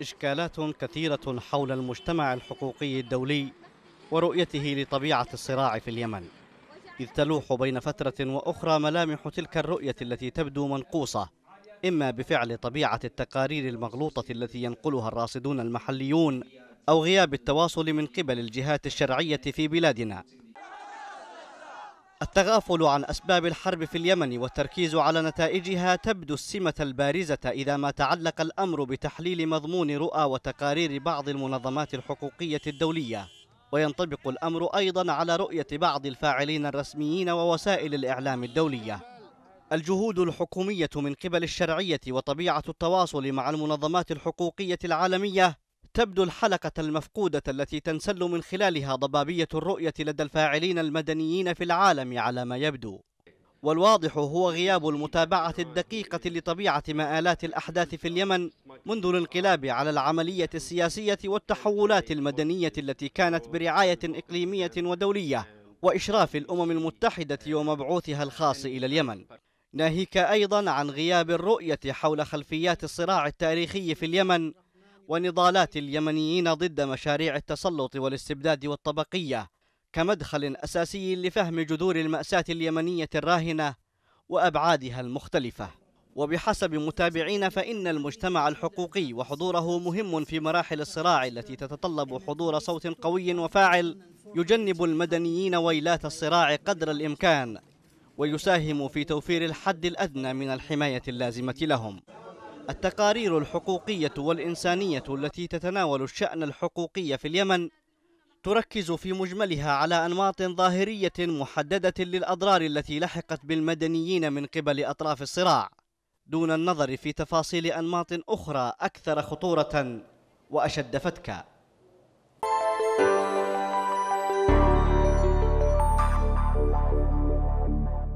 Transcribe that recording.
إشكالات كثيرة حول المجتمع الحقوقي الدولي ورؤيته لطبيعة الصراع في اليمن إذ تلوح بين فترة وأخرى ملامح تلك الرؤية التي تبدو منقوصة إما بفعل طبيعة التقارير المغلوطة التي ينقلها الراصدون المحليون أو غياب التواصل من قبل الجهات الشرعية في بلادنا التغافل عن أسباب الحرب في اليمن والتركيز على نتائجها تبدو السمة البارزة إذا ما تعلق الأمر بتحليل مضمون رؤى وتقارير بعض المنظمات الحقوقية الدولية وينطبق الأمر أيضا على رؤية بعض الفاعلين الرسميين ووسائل الإعلام الدولية الجهود الحكومية من قبل الشرعية وطبيعة التواصل مع المنظمات الحقوقية العالمية تبدو الحلقة المفقودة التي تنسل من خلالها ضبابية الرؤية لدى الفاعلين المدنيين في العالم على ما يبدو والواضح هو غياب المتابعة الدقيقة لطبيعة مآلات الأحداث في اليمن منذ الانقلاب على العملية السياسية والتحولات المدنية التي كانت برعاية إقليمية ودولية وإشراف الأمم المتحدة ومبعوثها الخاص إلى اليمن ناهيك أيضا عن غياب الرؤية حول خلفيات الصراع التاريخي في اليمن ونضالات اليمنيين ضد مشاريع التسلط والاستبداد والطبقية كمدخل أساسي لفهم جذور المأساة اليمنية الراهنة وأبعادها المختلفة وبحسب متابعين فإن المجتمع الحقوقي وحضوره مهم في مراحل الصراع التي تتطلب حضور صوت قوي وفاعل يجنب المدنيين ويلات الصراع قدر الإمكان ويساهم في توفير الحد الأدنى من الحماية اللازمة لهم التقارير الحقوقية والإنسانية التي تتناول الشأن الحقوقي في اليمن تركز في مجملها على أنماط ظاهرية محددة للأضرار التي لحقت بالمدنيين من قبل أطراف الصراع دون النظر في تفاصيل أنماط أخرى أكثر خطورة وأشد فتكا